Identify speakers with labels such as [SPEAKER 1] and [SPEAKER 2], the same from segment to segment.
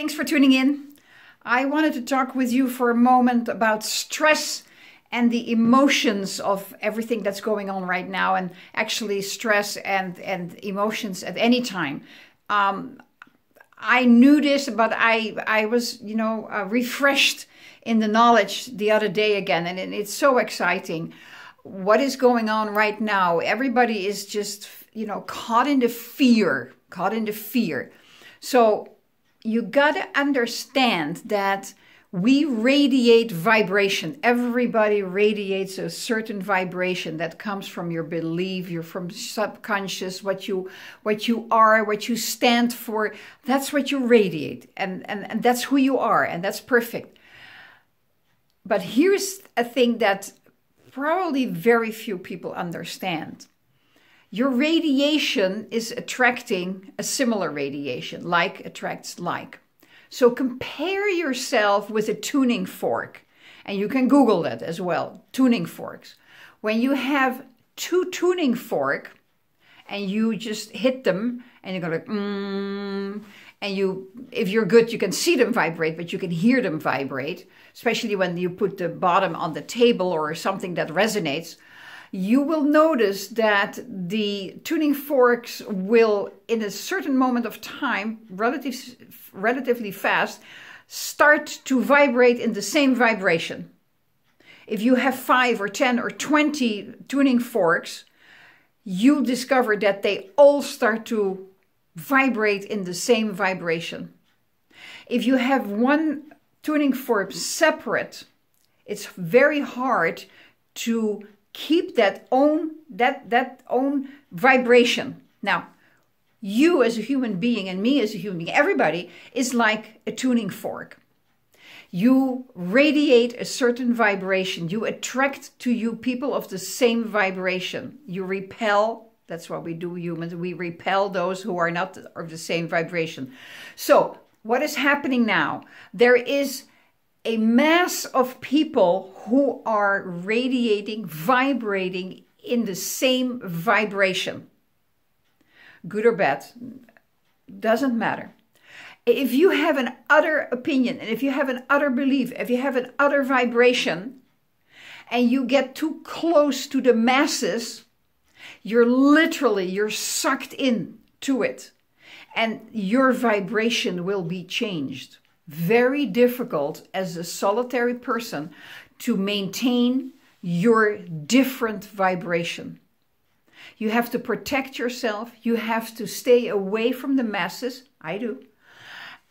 [SPEAKER 1] Thanks for tuning in. I wanted to talk with you for a moment about stress and the emotions of everything that's going on right now, and actually stress and, and emotions at any time. Um, I knew this, but I I was you know uh, refreshed in the knowledge the other day again, and it's so exciting. What is going on right now? Everybody is just you know caught in the fear, caught in the fear. So you got to understand that we radiate vibration. Everybody radiates a certain vibration that comes from your belief, your from subconscious, what you what you are, what you stand for. That's what you radiate. And, and, and that's who you are, and that's perfect. But here's a thing that probably very few people understand your radiation is attracting a similar radiation. Like attracts like. So compare yourself with a tuning fork. And you can Google that as well tuning forks. When you have two tuning fork and you just hit them and you go like, mm, and you, if you're good, you can see them vibrate, but you can hear them vibrate, especially when you put the bottom on the table or something that resonates you will notice that the tuning forks will, in a certain moment of time, relative, relatively fast, start to vibrate in the same vibration. If you have five or 10 or 20 tuning forks, you discover that they all start to vibrate in the same vibration. If you have one tuning fork separate, it's very hard to keep that own that that own vibration now you as a human being and me as a human being everybody is like a tuning fork you radiate a certain vibration you attract to you people of the same vibration you repel that's what we do humans we repel those who are not of the same vibration so what is happening now there is a mass of people who are radiating, vibrating in the same vibration. Good or bad, doesn't matter. If you have an other opinion and if you have an other belief, if you have an other vibration, and you get too close to the masses, you're literally you're sucked in to it and your vibration will be changed very difficult as a solitary person to maintain your different vibration. You have to protect yourself. You have to stay away from the masses. I do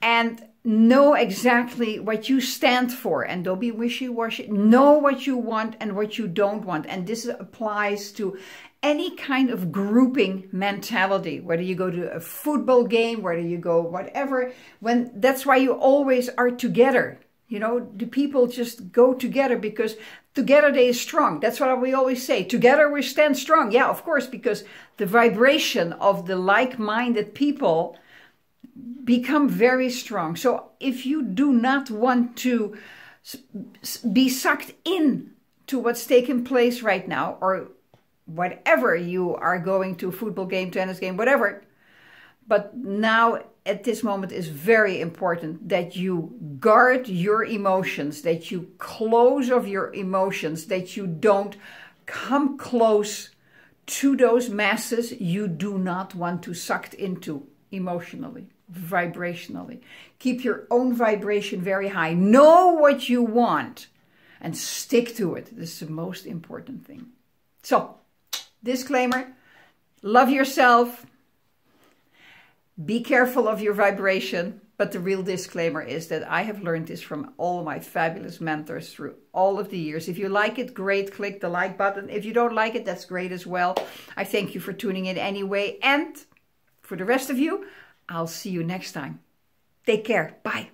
[SPEAKER 1] and know exactly what you stand for and don't be wishy-washy. Know what you want and what you don't want. And this applies to any kind of grouping mentality, whether you go to a football game, whether you go whatever, when that's why you always are together. You know, the people just go together because together they are strong. That's what we always say. Together we stand strong. Yeah, of course, because the vibration of the like-minded people become very strong. So if you do not want to be sucked in to what's taking place right now or whatever you are going to football game, tennis game, whatever. But now at this moment is very important that you guard your emotions, that you close off your emotions, that you don't come close to those masses you do not want to sucked into emotionally, vibrationally. Keep your own vibration very high. Know what you want and stick to it. This is the most important thing. So, disclaimer love yourself, be careful of your vibration. But the real disclaimer is that I have learned this from all my fabulous mentors through all of the years. If you like it, great, click the like button. If you don't like it, that's great as well. I thank you for tuning in anyway. And for the rest of you, I'll see you next time. Take care. Bye.